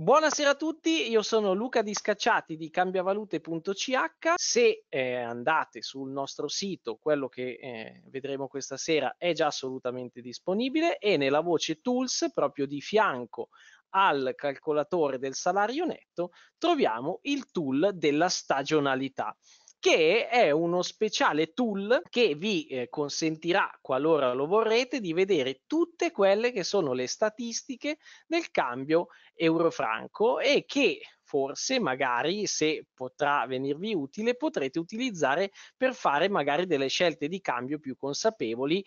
Buonasera a tutti, io sono Luca Di Scacciati di cambiavalute.ch. Se eh, andate sul nostro sito, quello che eh, vedremo questa sera è già assolutamente disponibile e nella voce Tools, proprio di fianco al calcolatore del salario netto, troviamo il tool della stagionalità che è uno speciale tool che vi eh, consentirà, qualora lo vorrete, di vedere tutte quelle che sono le statistiche del cambio euro-franco e che forse magari se potrà venirvi utile potrete utilizzare per fare magari delle scelte di cambio più consapevoli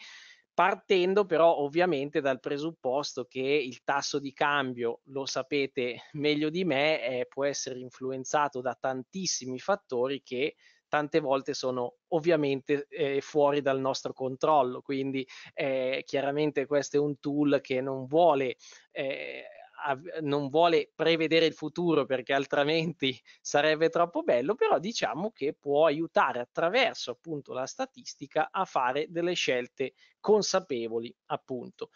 partendo però ovviamente dal presupposto che il tasso di cambio, lo sapete meglio di me, eh, può essere influenzato da tantissimi fattori che tante volte sono ovviamente eh, fuori dal nostro controllo, quindi eh, chiaramente questo è un tool che non vuole eh, non vuole prevedere il futuro perché altrimenti sarebbe troppo bello, però diciamo che può aiutare attraverso appunto la statistica a fare delle scelte consapevoli, appunto.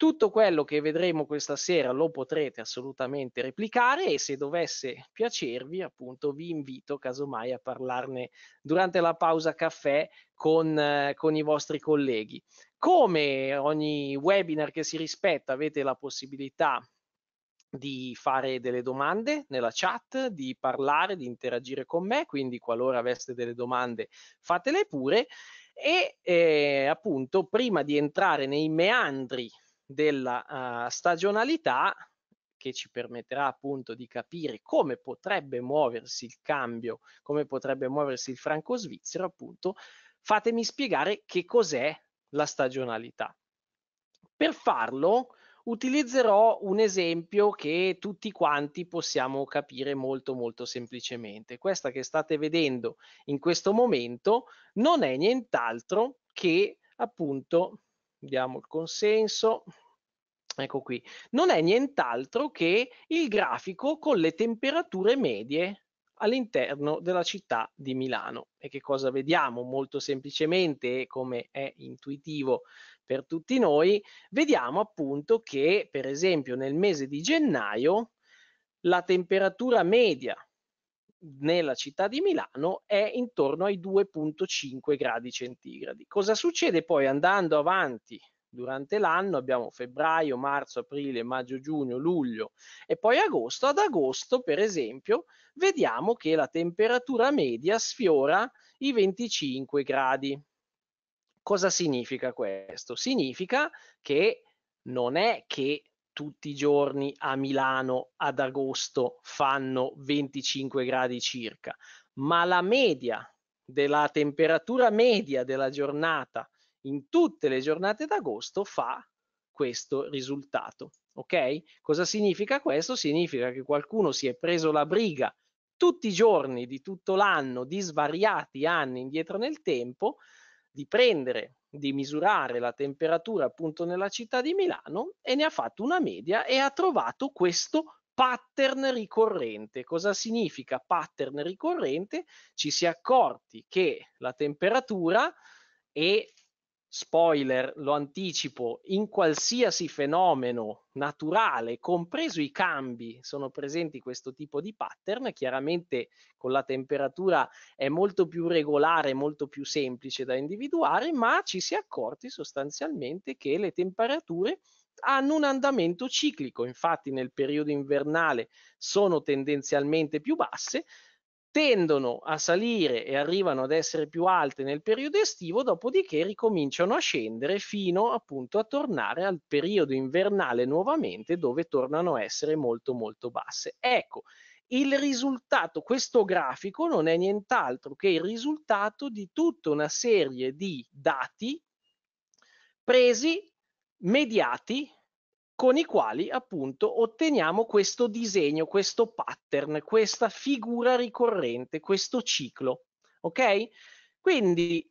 Tutto quello che vedremo questa sera lo potrete assolutamente replicare e se dovesse piacervi, appunto, vi invito casomai a parlarne durante la pausa caffè con, eh, con i vostri colleghi. Come ogni webinar che si rispetta, avete la possibilità di fare delle domande nella chat, di parlare, di interagire con me, quindi qualora aveste delle domande fatele pure e eh, appunto prima di entrare nei meandri della uh, stagionalità che ci permetterà appunto di capire come potrebbe muoversi il cambio, come potrebbe muoversi il franco svizzero, appunto, fatemi spiegare che cos'è la stagionalità. Per farlo utilizzerò un esempio che tutti quanti possiamo capire molto molto semplicemente. Questa che state vedendo in questo momento non è nient'altro che appunto diamo il consenso, ecco qui, non è nient'altro che il grafico con le temperature medie all'interno della città di Milano. E che cosa vediamo? Molto semplicemente, come è intuitivo per tutti noi, vediamo appunto che, per esempio, nel mese di gennaio la temperatura media nella città di Milano è intorno ai 2.5 gradi centigradi. Cosa succede poi andando avanti durante l'anno? Abbiamo febbraio, marzo, aprile, maggio, giugno, luglio e poi agosto. Ad agosto, per esempio, vediamo che la temperatura media sfiora i 25 gradi. Cosa significa questo? Significa che non è che tutti i giorni a Milano ad agosto fanno 25 gradi circa, ma la media della temperatura media della giornata in tutte le giornate d'agosto fa questo risultato. Ok? Cosa significa questo? Significa che qualcuno si è preso la briga tutti i giorni di tutto l'anno, di svariati anni indietro nel tempo, di prendere di misurare la temperatura appunto nella città di Milano e ne ha fatto una media e ha trovato questo pattern ricorrente. Cosa significa pattern ricorrente? Ci si è accorti che la temperatura è spoiler, lo anticipo, in qualsiasi fenomeno naturale, compreso i cambi, sono presenti questo tipo di pattern, chiaramente con la temperatura è molto più regolare, molto più semplice da individuare, ma ci si è accorti sostanzialmente che le temperature hanno un andamento ciclico, infatti nel periodo invernale sono tendenzialmente più basse, tendono a salire e arrivano ad essere più alte nel periodo estivo, dopodiché ricominciano a scendere fino appunto a tornare al periodo invernale nuovamente dove tornano a essere molto molto basse. Ecco, il risultato, questo grafico non è nient'altro che il risultato di tutta una serie di dati presi, mediati, con i quali appunto otteniamo questo disegno, questo pattern, questa figura ricorrente, questo ciclo. Ok? Quindi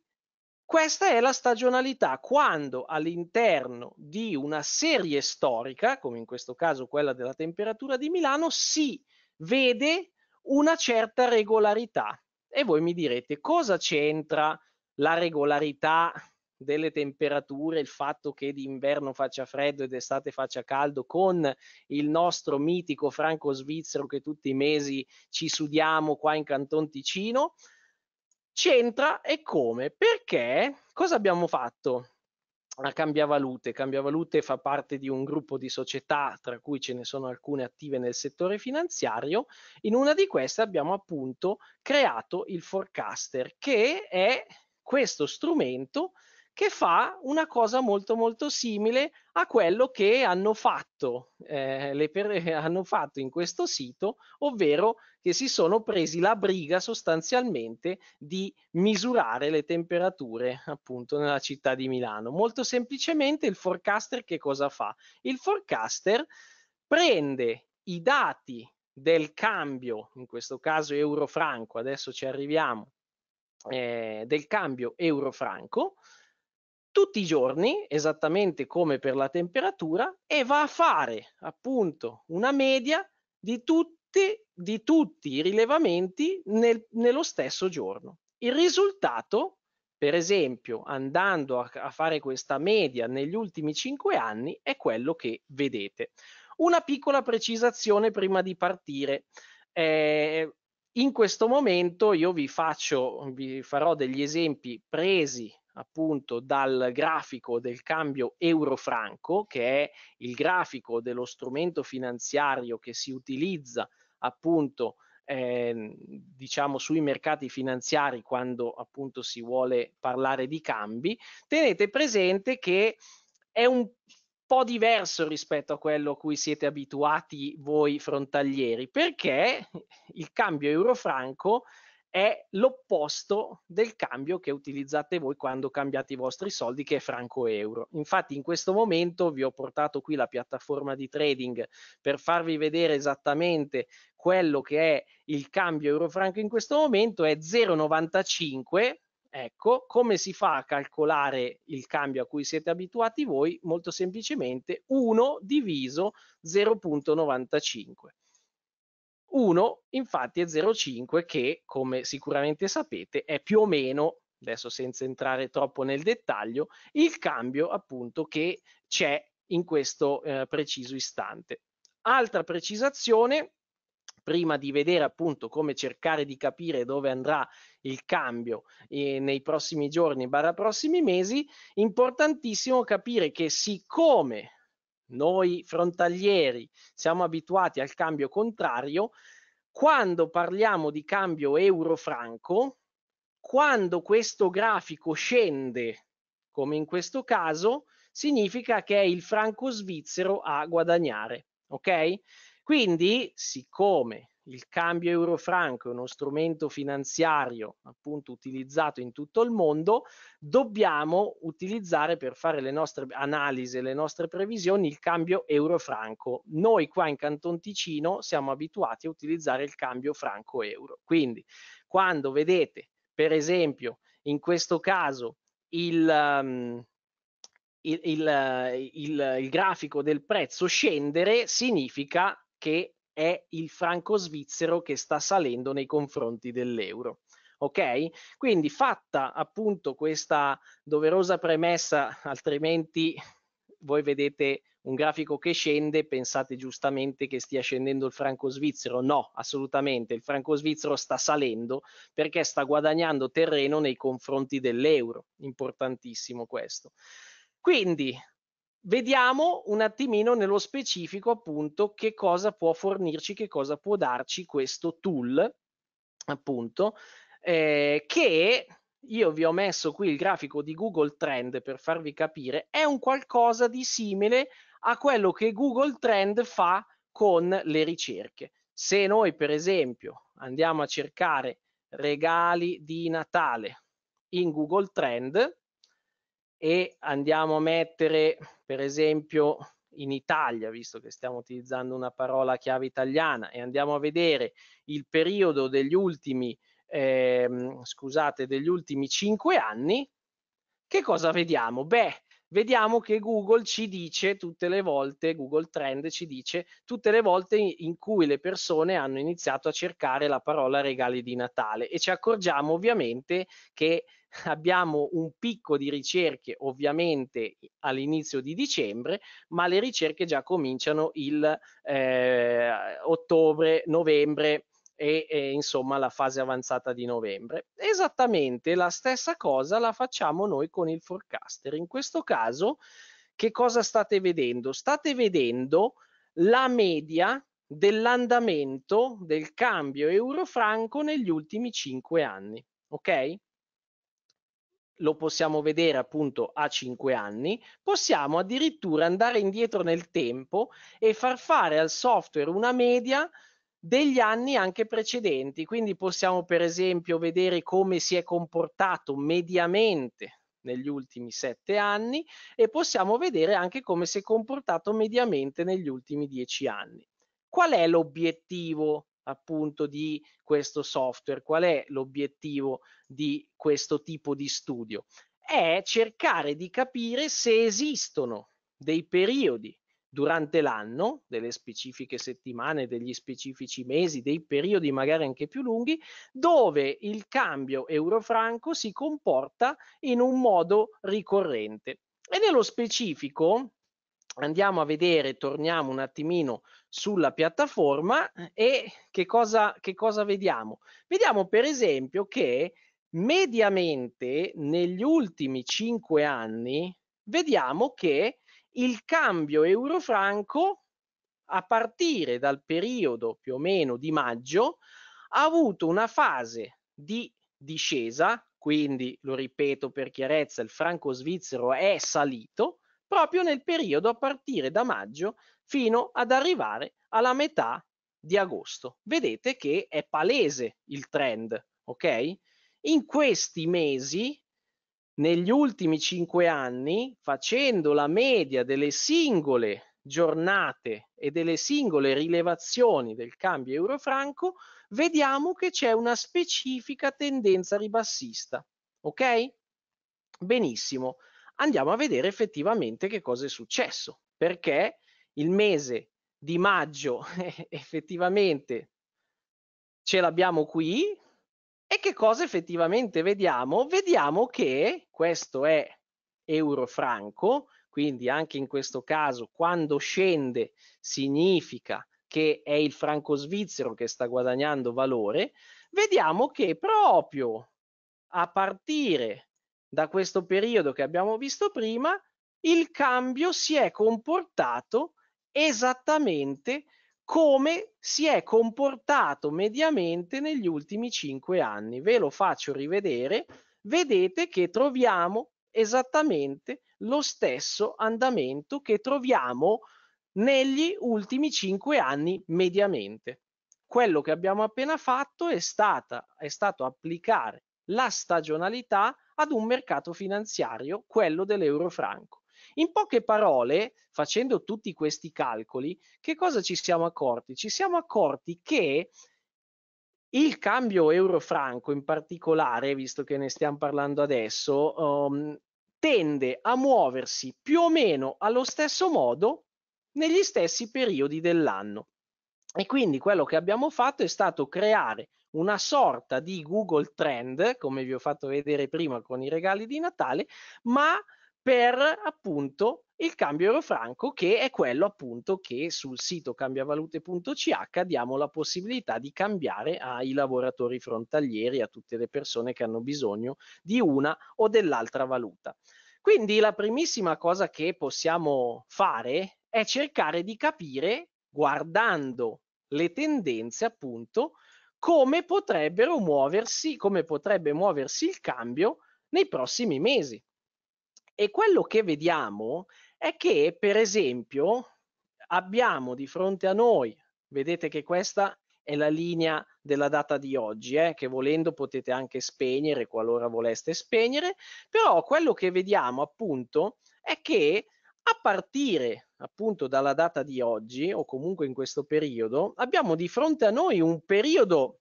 questa è la stagionalità, quando all'interno di una serie storica, come in questo caso quella della temperatura di Milano, si vede una certa regolarità. E voi mi direte cosa c'entra la regolarità delle temperature, il fatto che d'inverno faccia freddo ed estate faccia caldo, con il nostro mitico franco svizzero che tutti i mesi ci sudiamo qua in Canton Ticino. C'entra e come? Perché cosa abbiamo fatto? a ah, Cambiavalute. Cambiavalute fa parte di un gruppo di società, tra cui ce ne sono alcune attive nel settore finanziario. In una di queste abbiamo appunto creato il forecaster, che è questo strumento che fa una cosa molto molto simile a quello che hanno fatto, eh, per- hanno fatto, in questo sito, ovvero che si sono presi la briga sostanzialmente di misurare le temperature appunto nella città di Milano. Molto semplicemente il forecaster che cosa fa? Il forecaster prende i dati del cambio, in questo caso euro-franco, adesso ci arriviamo, eh, del cambio euro-franco, tutti i giorni, esattamente come per la temperatura, e va a fare appunto una media di tutti, di tutti i rilevamenti nel, nello stesso giorno. Il risultato, per esempio, andando a, a fare questa media negli ultimi 5 anni, è quello che vedete. Una piccola precisazione prima di partire. Eh, in questo momento io vi, faccio, vi farò degli esempi presi appunto dal grafico del cambio euro-franco, che è il grafico dello strumento finanziario che si utilizza appunto eh, diciamo sui mercati finanziari quando appunto si vuole parlare di cambi, tenete presente che è un po' diverso rispetto a quello a cui siete abituati voi frontalieri, perché il cambio euro-franco è l'opposto del cambio che utilizzate voi quando cambiate i vostri soldi, che è franco-euro. Infatti in questo momento vi ho portato qui la piattaforma di trading per farvi vedere esattamente quello che è il cambio euro-franco in questo momento, è 0,95. Ecco, come si fa a calcolare il cambio a cui siete abituati voi? Molto semplicemente 1 diviso 0,95. 1 infatti è 0,5 che come sicuramente sapete è più o meno, adesso senza entrare troppo nel dettaglio, il cambio appunto che c'è in questo eh, preciso istante. Altra precisazione, prima di vedere appunto come cercare di capire dove andrà il cambio eh, nei prossimi giorni barra prossimi mesi, importantissimo capire che siccome noi frontalieri siamo abituati al cambio contrario, quando parliamo di cambio euro-franco, quando questo grafico scende, come in questo caso, significa che è il franco svizzero a guadagnare, ok? Quindi, siccome il cambio euro-franco è uno strumento finanziario appunto utilizzato in tutto il mondo, dobbiamo utilizzare per fare le nostre analisi e le nostre previsioni il cambio euro-franco. Noi qua in Canton Ticino siamo abituati a utilizzare il cambio franco-euro. Quindi quando vedete, per esempio, in questo caso il... Um, il, il, il, il grafico del prezzo scendere significa che è il franco svizzero che sta salendo nei confronti dell'euro. Ok? Quindi fatta appunto questa doverosa premessa, altrimenti voi vedete un grafico che scende, pensate giustamente che stia scendendo il franco svizzero. No, assolutamente, il franco svizzero sta salendo perché sta guadagnando terreno nei confronti dell'euro. Importantissimo questo. Quindi Vediamo un attimino nello specifico appunto che cosa può fornirci, che cosa può darci questo tool appunto eh, che io vi ho messo qui il grafico di Google Trend per farvi capire, è un qualcosa di simile a quello che Google Trend fa con le ricerche. Se noi per esempio andiamo a cercare regali di Natale in Google Trend, e andiamo a mettere, per esempio, in Italia, visto che stiamo utilizzando una parola chiave italiana, e andiamo a vedere il periodo degli ultimi, eh, scusate, degli ultimi cinque anni, che cosa vediamo? Beh, vediamo che Google ci dice tutte le volte, Google Trend ci dice tutte le volte in cui le persone hanno iniziato a cercare la parola regali di Natale e ci accorgiamo ovviamente che abbiamo un picco di ricerche ovviamente all'inizio di dicembre, ma le ricerche già cominciano il eh, ottobre, novembre, e, e insomma la fase avanzata di novembre. Esattamente la stessa cosa la facciamo noi con il forecaster. In questo caso che cosa state vedendo? State vedendo la media dell'andamento del cambio euro-franco negli ultimi cinque anni. ok? Lo possiamo vedere appunto a cinque anni, possiamo addirittura andare indietro nel tempo e far fare al software una media degli anni anche precedenti, quindi possiamo per esempio vedere come si è comportato mediamente negli ultimi sette anni e possiamo vedere anche come si è comportato mediamente negli ultimi dieci anni. Qual è l'obiettivo appunto di questo software? Qual è l'obiettivo di questo tipo di studio? È cercare di capire se esistono dei periodi durante l'anno, delle specifiche settimane, degli specifici mesi, dei periodi magari anche più lunghi, dove il cambio euro-franco si comporta in un modo ricorrente. E nello specifico, andiamo a vedere, torniamo un attimino sulla piattaforma e che cosa, che cosa vediamo? Vediamo per esempio che mediamente negli ultimi 5 anni vediamo che il cambio euro-franco a partire dal periodo più o meno di maggio ha avuto una fase di discesa, quindi lo ripeto per chiarezza, il franco svizzero è salito proprio nel periodo a partire da maggio fino ad arrivare alla metà di agosto. Vedete che è palese il trend, ok? In questi mesi negli ultimi cinque anni, facendo la media delle singole giornate e delle singole rilevazioni del cambio euro-franco, vediamo che c'è una specifica tendenza ribassista. Ok? Benissimo. Andiamo a vedere effettivamente che cosa è successo, perché il mese di maggio effettivamente ce l'abbiamo qui, e che cosa effettivamente vediamo? Vediamo che questo è euro franco, quindi anche in questo caso quando scende significa che è il franco svizzero che sta guadagnando valore, vediamo che proprio a partire da questo periodo che abbiamo visto prima, il cambio si è comportato esattamente come si è comportato mediamente negli ultimi cinque anni. Ve lo faccio rivedere, vedete che troviamo esattamente lo stesso andamento che troviamo negli ultimi cinque anni mediamente. Quello che abbiamo appena fatto è, stata, è stato applicare la stagionalità ad un mercato finanziario, quello dell'eurofranco. In poche parole, facendo tutti questi calcoli, che cosa ci siamo accorti? Ci siamo accorti che il cambio euro-franco in particolare, visto che ne stiamo parlando adesso, um, tende a muoversi più o meno allo stesso modo negli stessi periodi dell'anno. E quindi quello che abbiamo fatto è stato creare una sorta di Google Trend, come vi ho fatto vedere prima con i regali di Natale, ma per appunto il cambio euro franco che è quello appunto che sul sito cambiavalute.ch diamo la possibilità di cambiare ai lavoratori frontalieri, a tutte le persone che hanno bisogno di una o dell'altra valuta. Quindi la primissima cosa che possiamo fare è cercare di capire, guardando le tendenze appunto, come potrebbero muoversi, come potrebbe muoversi il cambio nei prossimi mesi. E quello che vediamo è che, per esempio, abbiamo di fronte a noi, vedete che questa è la linea della data di oggi, eh, che volendo potete anche spegnere qualora voleste spegnere, però quello che vediamo appunto è che a partire appunto dalla data di oggi o comunque in questo periodo abbiamo di fronte a noi un periodo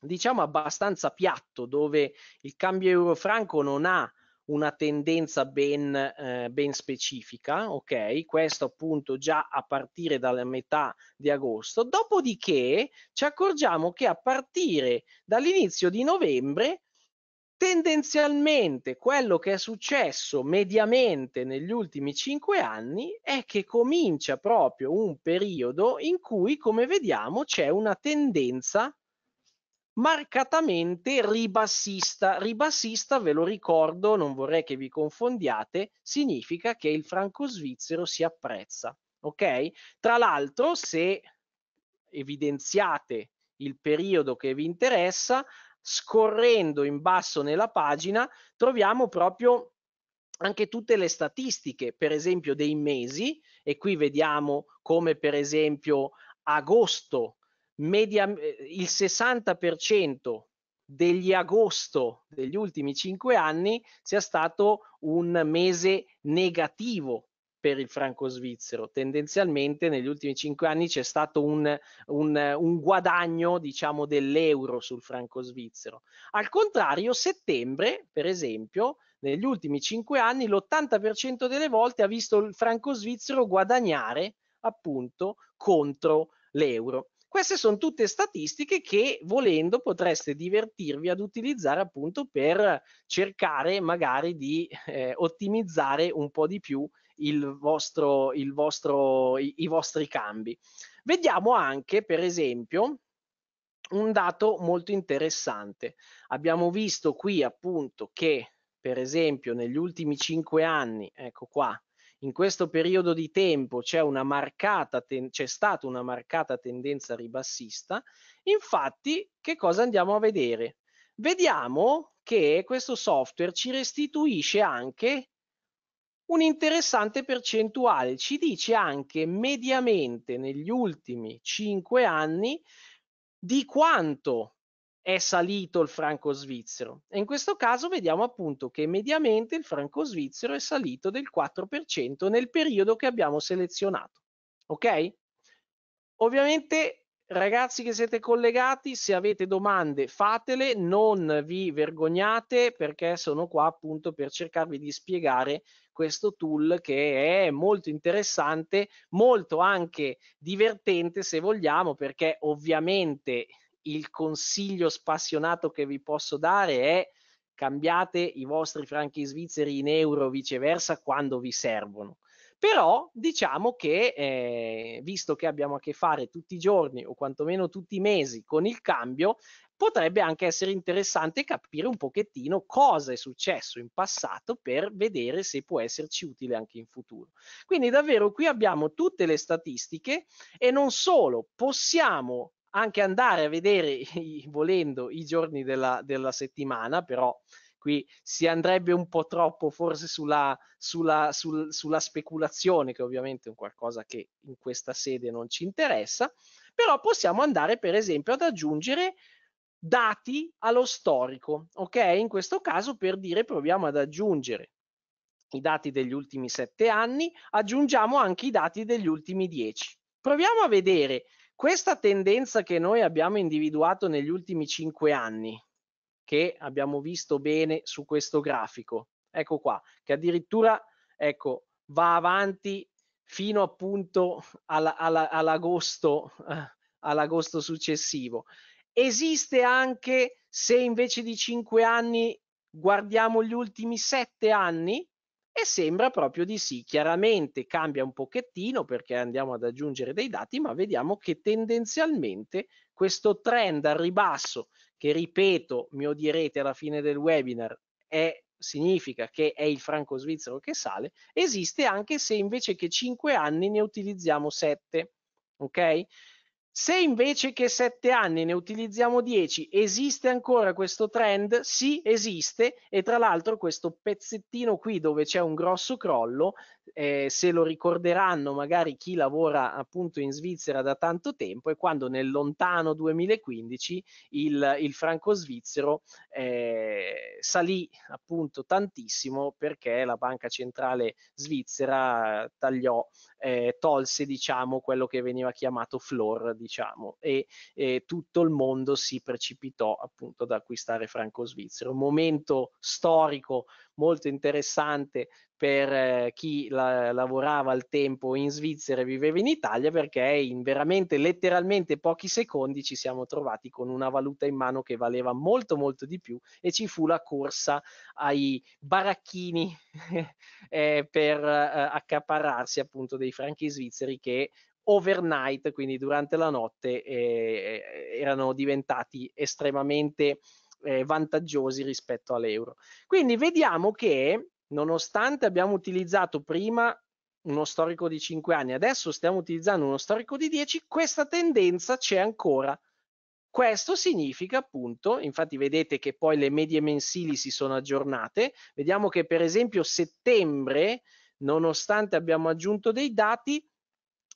diciamo abbastanza piatto dove il cambio euro franco non ha una tendenza ben, eh, ben specifica, ok? Questo appunto già a partire dalla metà di agosto, dopodiché ci accorgiamo che a partire dall'inizio di novembre tendenzialmente quello che è successo mediamente negli ultimi cinque anni è che comincia proprio un periodo in cui, come vediamo, c'è una tendenza marcatamente ribassista. Ribassista, ve lo ricordo, non vorrei che vi confondiate, significa che il franco svizzero si apprezza. Ok? Tra l'altro, se evidenziate il periodo che vi interessa, scorrendo in basso nella pagina troviamo proprio anche tutte le statistiche, per esempio dei mesi, e qui vediamo come per esempio agosto media, eh, il 60% degli agosto degli ultimi cinque anni sia stato un mese negativo per il franco svizzero. Tendenzialmente negli ultimi cinque anni c'è stato un, un, un guadagno diciamo, dell'euro sul franco svizzero. Al contrario, settembre, per esempio, negli ultimi cinque anni l'80% delle volte ha visto il franco svizzero guadagnare appunto contro l'euro. Queste sono tutte statistiche che volendo potreste divertirvi ad utilizzare appunto per cercare magari di eh, ottimizzare un po' di più il vostro, il vostro, i, i vostri cambi. Vediamo anche per esempio un dato molto interessante. Abbiamo visto qui appunto che per esempio negli ultimi 5 anni, ecco qua, in questo periodo di tempo c'è, ten- c'è, stata una marcata tendenza ribassista. Infatti, che cosa andiamo a vedere? Vediamo che questo software ci restituisce anche un interessante percentuale, ci dice anche mediamente negli ultimi 5 anni di quanto è salito il franco svizzero. E in questo caso vediamo appunto che mediamente il franco svizzero è salito del 4% nel periodo che abbiamo selezionato. Ok? Ovviamente, ragazzi che siete collegati, se avete domande fatele, non vi vergognate perché sono qua appunto per cercarvi di spiegare questo tool che è molto interessante, molto anche divertente se vogliamo, perché ovviamente il consiglio spassionato che vi posso dare è cambiate i vostri franchi svizzeri in euro viceversa quando vi servono. Però diciamo che, eh, visto che abbiamo a che fare tutti i giorni o quantomeno tutti i mesi con il cambio, potrebbe anche essere interessante capire un pochettino cosa è successo in passato per vedere se può esserci utile anche in futuro. Quindi davvero qui abbiamo tutte le statistiche e non solo, possiamo anche andare a vedere, i, volendo, i giorni della, della, settimana, però qui si andrebbe un po' troppo forse sulla, sulla, sul, sulla speculazione, che ovviamente è un qualcosa che in questa sede non ci interessa, però possiamo andare per esempio ad aggiungere dati allo storico, ok? In questo caso per dire proviamo ad aggiungere i dati degli ultimi sette anni, aggiungiamo anche i dati degli ultimi dieci. Proviamo a vedere questa tendenza che noi abbiamo individuato negli ultimi cinque anni, che abbiamo visto bene su questo grafico, ecco qua, che addirittura ecco, va avanti fino appunto all'agosto, eh, all'agosto successivo. Esiste anche se invece di cinque anni guardiamo gli ultimi sette anni, e sembra proprio di sì. Chiaramente cambia un pochettino perché andiamo ad aggiungere dei dati, ma vediamo che tendenzialmente questo trend al ribasso, che ripeto, mi odierete alla fine del webinar, è, significa che è il franco svizzero che sale, esiste anche se invece che 5 anni ne utilizziamo 7. Ok? Se invece che 7 anni ne utilizziamo 10, esiste ancora questo trend? Sì, esiste e tra l'altro questo pezzettino qui dove c'è un grosso crollo eh, se lo ricorderanno magari chi lavora appunto in Svizzera da tanto tempo e quando nel lontano 2015 il, il franco svizzero eh, salì appunto tantissimo perché la banca centrale svizzera tagliò, eh, tolse diciamo quello che veniva chiamato floor diciamo e, e tutto il mondo si precipitò appunto ad acquistare franco svizzero. Momento storico molto interessante per eh, chi la, lavorava al tempo in Svizzera e viveva in Italia perché in veramente letteralmente pochi secondi ci siamo trovati con una valuta in mano che valeva molto molto di più e ci fu la corsa ai baracchini eh, per eh, accaparrarsi appunto dei franchi svizzeri che overnight, quindi durante la notte, eh, eh erano diventati estremamente eh, vantaggiosi rispetto all'euro. Quindi vediamo che nonostante abbiamo utilizzato prima uno storico di 5 anni, adesso stiamo utilizzando uno storico di 10, questa tendenza c'è ancora. Questo significa appunto, infatti vedete che poi le medie mensili si sono aggiornate, vediamo che per esempio settembre, nonostante abbiamo aggiunto dei dati,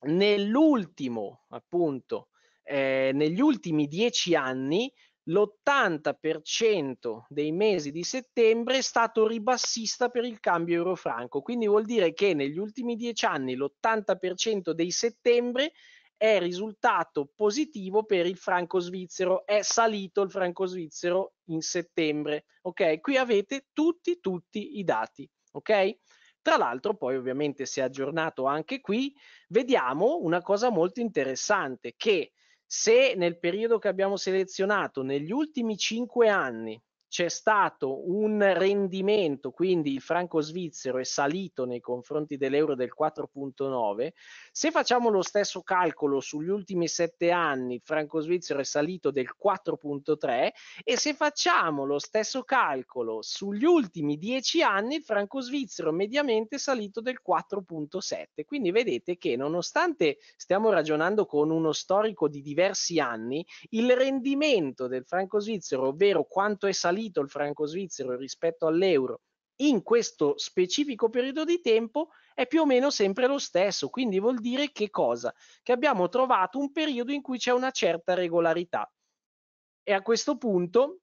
nell'ultimo appunto, eh, negli ultimi dieci anni l'80% dei mesi di settembre è stato ribassista per il cambio euro-franco, quindi vuol dire che negli ultimi dieci anni l'80% dei settembre è risultato positivo per il franco svizzero, è salito il franco svizzero in settembre, ok? Qui avete tutti, tutti i dati, ok? Tra l'altro poi ovviamente si è aggiornato anche qui, vediamo una cosa molto interessante che se nel periodo che abbiamo selezionato, negli ultimi cinque anni, c'è stato un rendimento, quindi il franco svizzero è salito nei confronti dell'euro del 4.9. Se facciamo lo stesso calcolo sugli ultimi sette anni, il franco svizzero è salito del 4.3 e se facciamo lo stesso calcolo sugli ultimi dieci anni, il franco svizzero mediamente è salito del 4.7. Quindi vedete che nonostante stiamo ragionando con uno storico di diversi anni, il rendimento del franco svizzero, ovvero quanto è salito salito il franco svizzero rispetto all'euro in questo specifico periodo di tempo è più o meno sempre lo stesso. Quindi vuol dire che cosa? Che abbiamo trovato un periodo in cui c'è una certa regolarità. E a questo punto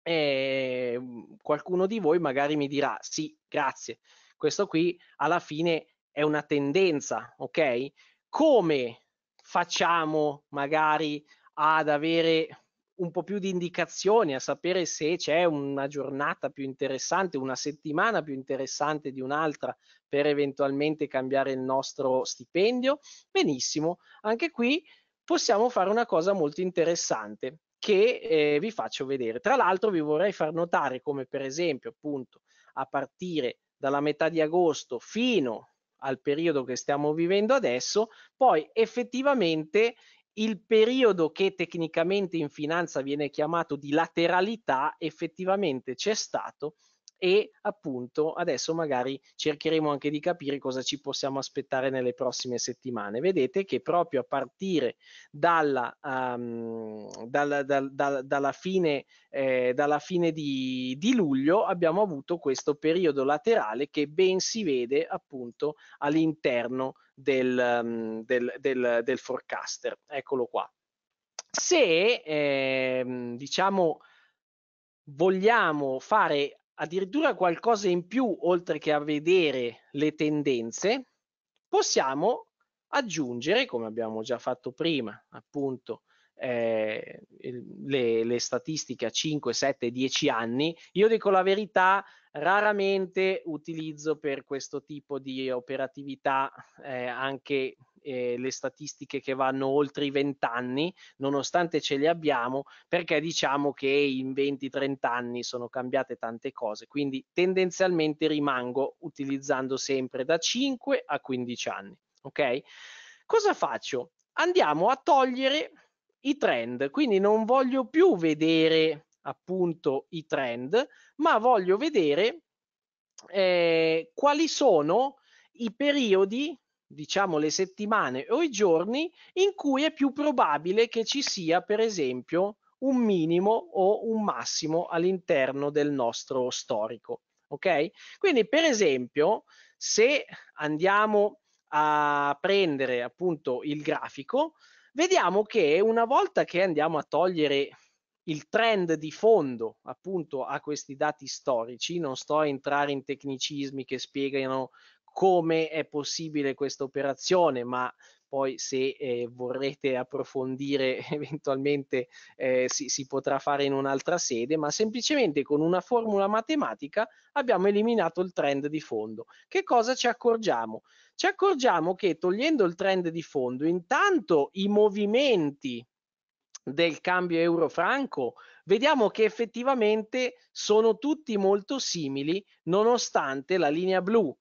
eh, qualcuno di voi magari mi dirà sì, grazie. Questo qui alla fine è una tendenza, ok? Come facciamo magari ad avere un po' più di indicazioni, a sapere se c'è una giornata più interessante, una settimana più interessante di un'altra per eventualmente cambiare il nostro stipendio. Benissimo, anche qui possiamo fare una cosa molto interessante che eh, vi faccio vedere. Tra l'altro vi vorrei far notare come per esempio appunto a partire dalla metà di agosto fino al periodo che stiamo vivendo adesso, poi effettivamente il periodo che tecnicamente in finanza viene chiamato di lateralità effettivamente c'è stato e appunto adesso magari cercheremo anche di capire cosa ci possiamo aspettare nelle prossime settimane. Vedete che proprio a partire dalla, um, dalla, dalla, dalla fine, eh, fine di, di, luglio abbiamo avuto questo periodo laterale che ben si vede appunto all'interno del, um, del, del, del forecaster. Eccolo qua. Se eh, diciamo vogliamo fare addirittura qualcosa in più oltre che a vedere le tendenze, possiamo aggiungere, come abbiamo già fatto prima, appunto, eh, le, le, statistiche a 5, 7, 10 anni. Io dico la verità, raramente utilizzo per questo tipo di operatività eh, anche eh, le statistiche che vanno oltre i 20 anni, nonostante ce le abbiamo, perché diciamo che in 20-30 anni sono cambiate tante cose, quindi tendenzialmente rimango utilizzando sempre da 5 a 15 anni. Ok? Cosa faccio? Andiamo a togliere i trend, quindi non voglio più vedere appunto i trend, ma voglio vedere eh, quali sono i periodi diciamo le settimane o i giorni in cui è più probabile che ci sia per esempio un minimo o un massimo all'interno del nostro storico. Ok? Quindi per esempio se andiamo a prendere appunto il grafico, vediamo che una volta che andiamo a togliere il trend di fondo appunto a questi dati storici, non sto a entrare in tecnicismi che spiegano come è possibile questa operazione, ma poi se eh, vorrete approfondire eventualmente eh, si, si, potrà fare in un'altra sede, ma semplicemente con una formula matematica abbiamo eliminato il trend di fondo. Che cosa ci accorgiamo? Ci accorgiamo che togliendo il trend di fondo, intanto i movimenti del cambio euro-franco, vediamo che effettivamente sono tutti molto simili nonostante la linea blu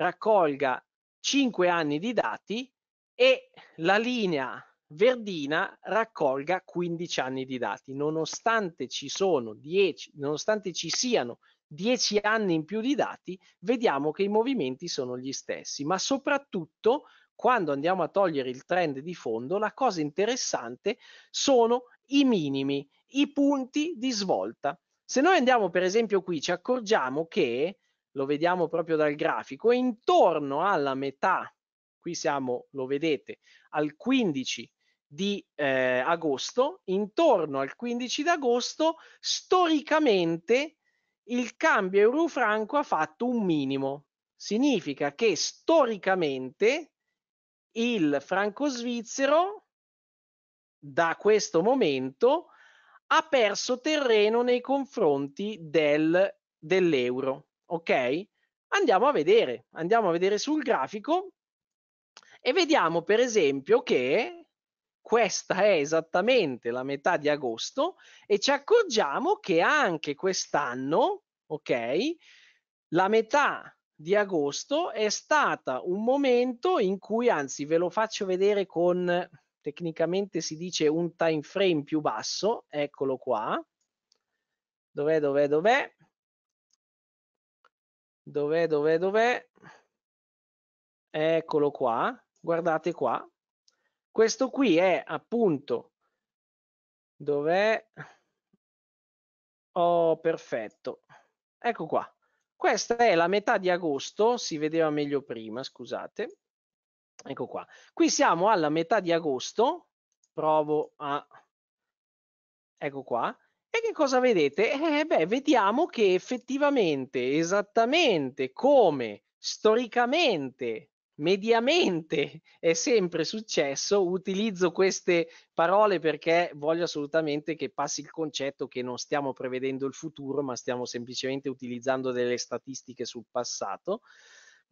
raccolga 5 anni di dati e la linea verdina raccolga 15 anni di dati. Nonostante ci, 10, nonostante ci siano 10 anni in più di dati, vediamo che i movimenti sono gli stessi, ma soprattutto quando andiamo a togliere il trend di fondo, la cosa interessante sono i minimi, i punti di svolta. Se noi andiamo per esempio qui, ci accorgiamo che lo vediamo proprio dal grafico, intorno alla metà, qui siamo, lo vedete, al 15 di eh, agosto, intorno al 15 di agosto, storicamente il cambio euro-franco ha fatto un minimo. Significa che storicamente il franco svizzero da questo momento ha perso terreno nei confronti del, dell'euro ok? Andiamo a vedere, andiamo a vedere sul grafico e vediamo per esempio che questa è esattamente la metà di agosto e ci accorgiamo che anche quest'anno, ok, la metà di agosto è stata un momento in cui, anzi ve lo faccio vedere con, tecnicamente si dice un time frame più basso, eccolo qua, dov'è, dov'è, dov'è, Dov'è, dov'è, dov'è? Eccolo qua, guardate qua. Questo qui è appunto dov'è? Oh, perfetto. Ecco qua. Questa è la metà di agosto, si vedeva meglio prima, scusate. Ecco qua. Qui siamo alla metà di agosto, provo a... Ecco qua. E che cosa vedete? Eh, beh, vediamo che effettivamente, esattamente come storicamente, mediamente è sempre successo, utilizzo queste parole perché voglio assolutamente che passi il concetto che non stiamo prevedendo il futuro, ma stiamo semplicemente utilizzando delle statistiche sul passato.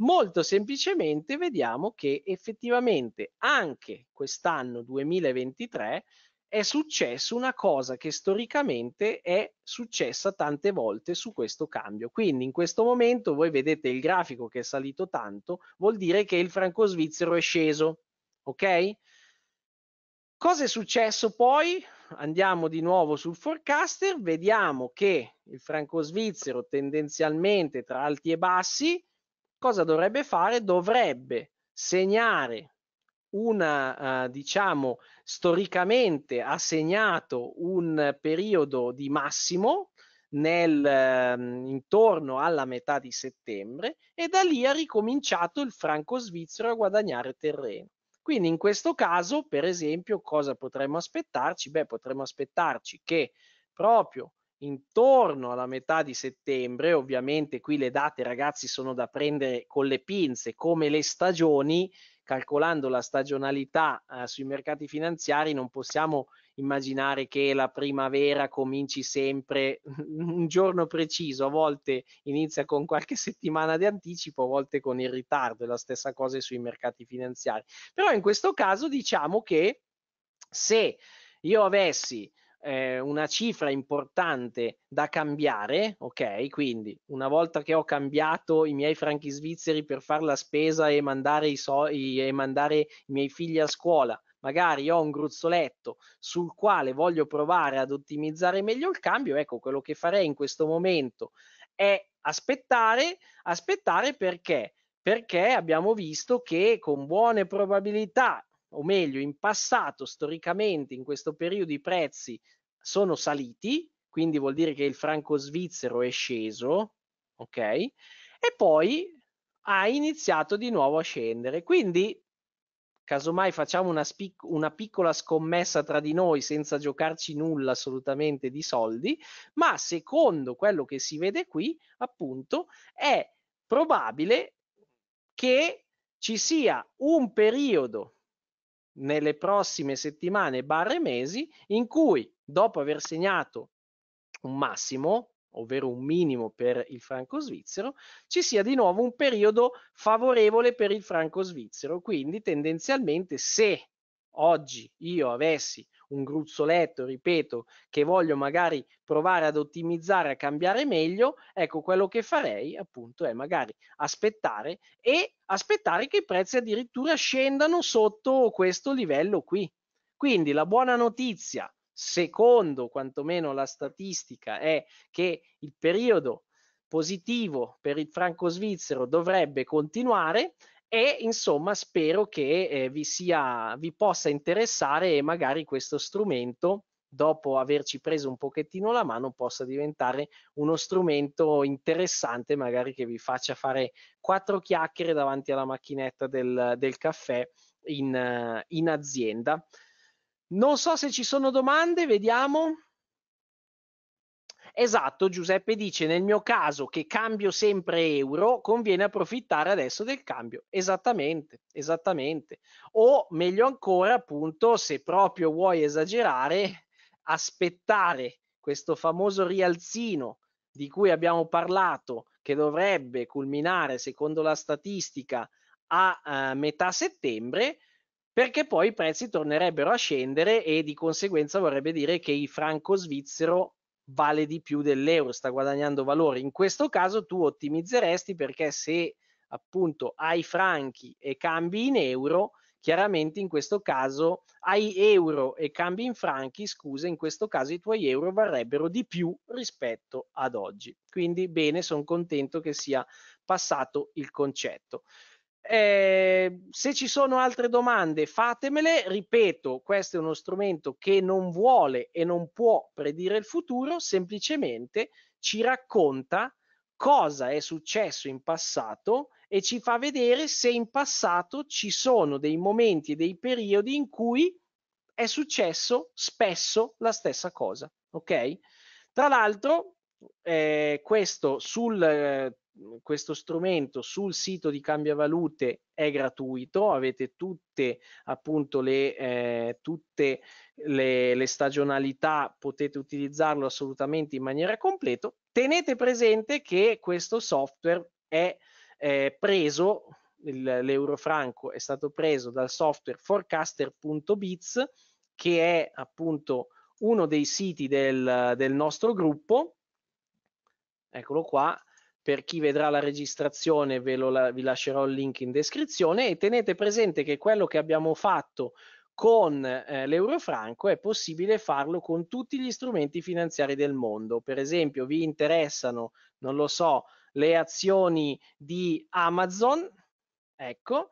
Molto semplicemente vediamo che effettivamente anche quest'anno 2023 è successo una cosa che storicamente è successa tante volte su questo cambio. Quindi in questo momento voi vedete il grafico che è salito tanto, vuol dire che il franco svizzero è sceso, ok? Cosa è successo poi? Andiamo di nuovo sul forecaster, vediamo che il franco svizzero tendenzialmente tra alti e bassi cosa dovrebbe fare? Dovrebbe segnare una, eh, diciamo, storicamente ha segnato un periodo di massimo nel, eh, intorno alla metà di settembre e da lì ha ricominciato il franco svizzero a guadagnare terreno. Quindi in questo caso, per esempio, cosa potremmo aspettarci? Beh, potremmo aspettarci che proprio intorno alla metà di settembre, ovviamente qui le date ragazzi sono da prendere con le pinze, come le stagioni, calcolando la stagionalità eh, sui mercati finanziari non possiamo immaginare che la primavera cominci sempre un giorno preciso, a volte inizia con qualche settimana di anticipo, a volte con il ritardo, è la stessa cosa sui mercati finanziari. Però in questo caso diciamo che se io avessi eh, una cifra importante da cambiare, ok? Quindi una volta che ho cambiato i miei franchi svizzeri per fare la spesa e mandare i, so- e mandare i miei figli a scuola, magari ho un gruzzoletto sul quale voglio provare ad ottimizzare meglio il cambio, ecco quello che farei in questo momento è aspettare, aspettare perché? Perché abbiamo visto che con buone probabilità o meglio in passato storicamente in questo periodo i prezzi sono saliti, quindi vuol dire che il franco svizzero è sceso, ok? E poi ha iniziato di nuovo a scendere. Quindi, casomai facciamo una, spic- una piccola scommessa tra di noi senza giocarci nulla assolutamente di soldi, ma secondo quello che si vede qui, appunto, è probabile che ci sia un periodo nelle prossime settimane barre mesi in cui dopo aver segnato un massimo ovvero un minimo per il franco svizzero, ci sia di nuovo un periodo favorevole per il franco svizzero. Quindi tendenzialmente se oggi io avessi un gruzzoletto, ripeto, che voglio magari provare ad ottimizzare, a cambiare meglio, ecco quello che farei appunto è magari aspettare e aspettare che i prezzi addirittura scendano sotto questo livello qui. Quindi la buona notizia, secondo quantomeno la statistica, è che il periodo positivo per il franco svizzero dovrebbe continuare e insomma spero che eh, vi, sia, vi possa interessare e magari questo strumento dopo averci preso un pochettino la mano possa diventare uno strumento interessante magari che vi faccia fare quattro chiacchiere davanti alla macchinetta del, del caffè in, in azienda non so se ci sono domande vediamo Esatto, Giuseppe dice nel mio caso che cambio sempre euro, conviene approfittare adesso del cambio. Esattamente, esattamente. O meglio ancora, appunto, se proprio vuoi esagerare, aspettare questo famoso rialzino di cui abbiamo parlato, che dovrebbe culminare, secondo la statistica, a eh, metà settembre, perché poi i prezzi tornerebbero a scendere e di conseguenza vorrebbe dire che il franco svizzero vale di più dell'euro, sta guadagnando valore. In questo caso tu ottimizzeresti perché se appunto hai franchi e cambi in euro, chiaramente in questo caso hai euro e cambi in franchi, scusa, in questo caso i tuoi euro varrebbero di più rispetto ad oggi. Quindi bene, sono contento che sia passato il concetto. Eh, se ci sono altre domande fatemele, ripeto, questo è uno strumento che non vuole e non può predire il futuro, semplicemente ci racconta cosa è successo in passato e ci fa vedere se in passato ci sono dei momenti e dei periodi in cui è successo spesso la stessa cosa, ok? Tra l'altro, eh, questo sul eh, questo strumento sul sito di cambia valute è gratuito, avete tutte appunto le, eh, tutte le, le stagionalità, potete utilizzarlo assolutamente in maniera completa. Tenete presente che questo software è eh, preso, l'euro franco è stato preso dal software forecaster.biz che è appunto uno dei siti del, del nostro gruppo, eccolo qua, per chi vedrà la registrazione la, vi lascerò il link in descrizione e tenete presente che quello che abbiamo fatto con eh, l'euro è possibile farlo con tutti gli strumenti finanziari del mondo. Per esempio, vi interessano, non lo so, le azioni di Amazon? Ecco,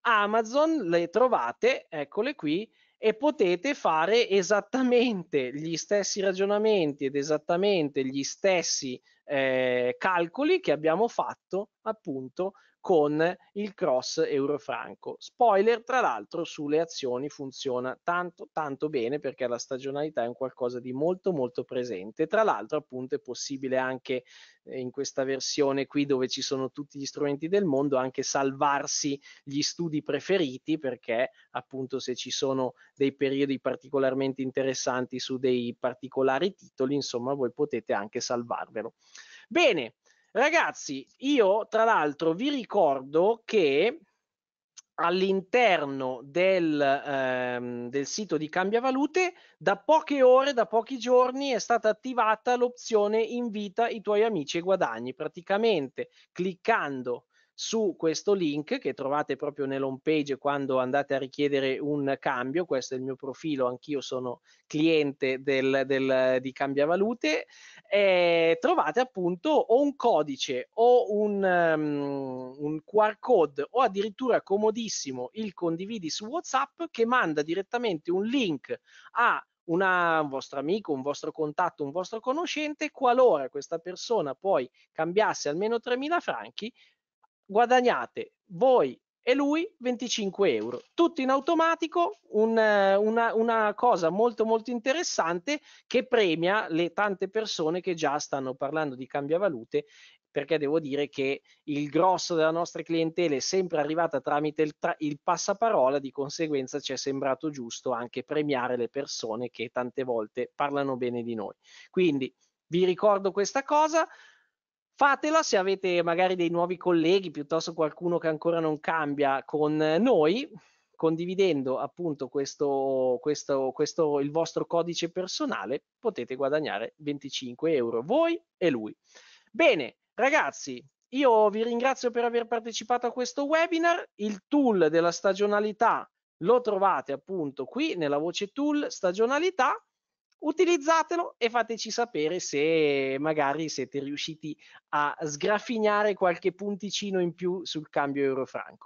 Amazon le trovate, eccole qui, e potete fare esattamente gli stessi ragionamenti ed esattamente gli stessi eh, calcoli che abbiamo fatto appunto con il cross euro-franco. Spoiler, tra l'altro, sulle azioni funziona tanto, tanto bene perché la stagionalità è un qualcosa di molto, molto presente. Tra l'altro, appunto, è possibile anche eh, in questa versione qui dove ci sono tutti gli strumenti del mondo anche salvarsi gli studi preferiti perché, appunto, se ci sono dei periodi particolarmente interessanti su dei particolari titoli, insomma, voi potete anche salvarvelo. Bene, Ragazzi, io tra l'altro vi ricordo che all'interno del, ehm, del, sito di Cambia Valute da poche ore, da pochi giorni è stata attivata l'opzione invita i tuoi amici e guadagni. Praticamente cliccando su questo link che trovate proprio nell'home page quando andate a richiedere un cambio. Questo è il mio profilo, anch'io sono cliente del, del, di Cambiavalute. Eh, trovate appunto o un codice o un, um, un QR code o addirittura comodissimo il condividi su WhatsApp che manda direttamente un link a una, un vostro amico, un vostro contatto, un vostro conoscente, qualora questa persona poi cambiasse almeno 3.000 franchi, guadagnate voi e lui 25 euro. Tutto in automatico, un, una, una, cosa molto molto interessante che premia le tante persone che già stanno parlando di cambiavalute perché devo dire che il grosso della nostra clientela è sempre arrivata tramite il, tra, il passaparola, di conseguenza ci è sembrato giusto anche premiare le persone che tante volte parlano bene di noi. Quindi vi ricordo questa cosa, fatela se avete magari dei nuovi colleghi piuttosto qualcuno che ancora non cambia con noi condividendo appunto questo, questo, questo il vostro codice personale potete guadagnare 25 euro voi e lui bene ragazzi io vi ringrazio per aver partecipato a questo webinar il tool della stagionalità lo trovate appunto qui nella voce tool stagionalità utilizzatelo e fateci sapere se magari siete riusciti a sgraffignare qualche punticino in più sul cambio euro-franco.